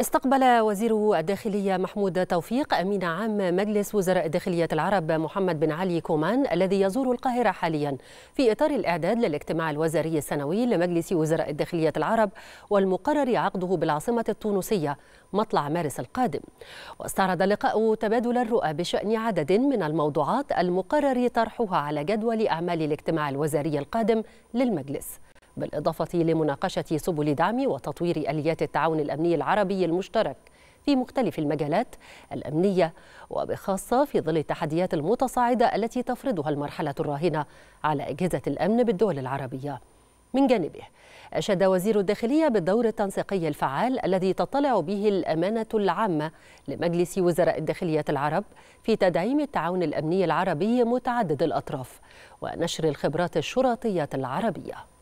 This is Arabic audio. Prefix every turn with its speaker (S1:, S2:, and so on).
S1: استقبل وزير الداخلية محمود توفيق أمين عام مجلس وزراء الداخلية العرب محمد بن علي كومان الذي يزور القاهرة حاليا في إطار الإعداد للاجتماع الوزاري السنوي لمجلس وزراء الداخلية العرب والمقرر عقده بالعاصمة التونسية مطلع مارس القادم واستعرض اللقاء تبادل الرؤى بشأن عدد من الموضوعات المقرر طرحها على جدول أعمال الاجتماع الوزاري القادم للمجلس بالإضافة لمناقشة سبل دعم وتطوير آليات التعاون الأمني العربي المشترك في مختلف المجالات الأمنية وبخاصة في ظل التحديات المتصاعدة التي تفرضها المرحلة الراهنة على أجهزة الأمن بالدول العربية من جانبه أشاد وزير الداخلية بالدور التنسيقي الفعال الذي تطلع به الأمانة العامة لمجلس وزراء الداخلية العرب في تدعيم التعاون الأمني العربي متعدد الأطراف ونشر الخبرات الشرطية العربية